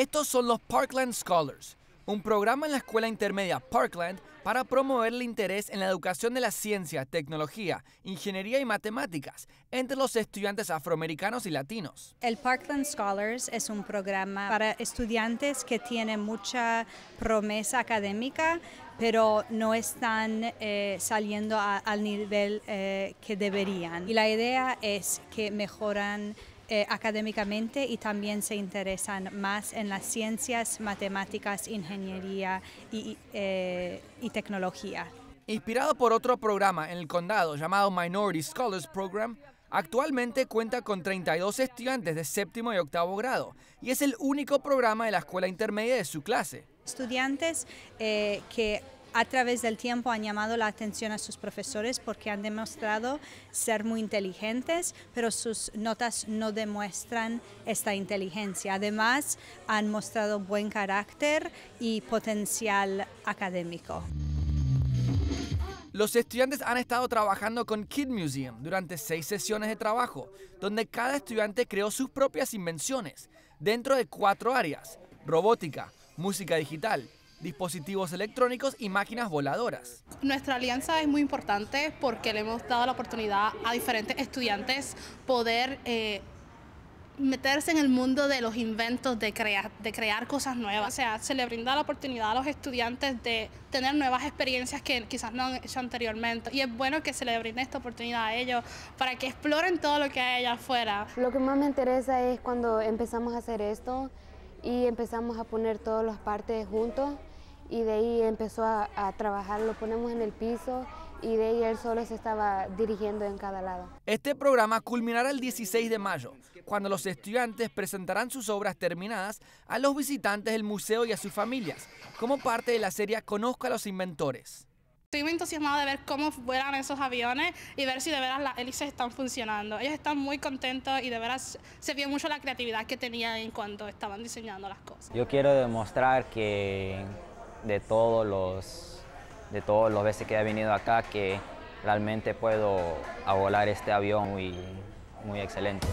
Estos son los Parkland Scholars, un programa en la escuela intermedia Parkland para promover el interés en la educación de la ciencia, tecnología, ingeniería y matemáticas entre los estudiantes afroamericanos y latinos. El Parkland Scholars es un programa para estudiantes que tienen mucha promesa académica, pero no están eh, saliendo al nivel eh, que deberían. Y la idea es que mejoran eh, académicamente y también se interesan más en las ciencias, matemáticas, ingeniería eh, y, tecnología. Inspirado por otro programa en el condado llamado Minority Scholars Program, Actualmente cuenta con 32 estudiantes de séptimo y octavo grado y es el único programa de la escuela intermedia de su clase. Estudiantes eh, que a través del tiempo han llamado la atención a sus profesores porque han demostrado ser muy inteligentes, pero sus notas no demuestran esta inteligencia. Además, han mostrado buen carácter y potencial académico. Los estudiantes han estado trabajando con Kid Museum durante seis sesiones de trabajo, donde cada estudiante creó sus propias invenciones dentro de cuatro áreas, robótica, música digital, dispositivos electrónicos y máquinas voladoras. Nuestra alianza es muy importante porque le hemos dado la oportunidad a diferentes estudiantes poder eh, meterse en el mundo de los inventos, de crear, de crear cosas nuevas. O sea, se le brinda la oportunidad a los estudiantes de tener nuevas experiencias que quizás no han hecho anteriormente. Y es bueno que se le brinde esta oportunidad a ellos para que exploren todo lo que hay allá afuera. Lo que más me interesa es cuando empezamos a hacer esto y empezamos a poner todas las partes juntos y de ahí empezó a, trabajar, lo ponemos en el piso y de ahí él solo se estaba dirigiendo en cada lado. Este programa culminará el 16 de mayo, cuando los estudiantes presentarán sus obras terminadas a los visitantes del museo y a sus familias, como parte de la serie Conozco a los inventores. Estoy muy entusiasmada de ver cómo vuelan esos aviones y ver si de veras las hélices están funcionando. Ellos están muy contentos y de veras se vio mucho la creatividad que tenían en cuanto estaban diseñando las cosas. Yo quiero demostrar que de todos los de veces que he venido acá que realmente puedo volar este avión muy, muy excelente.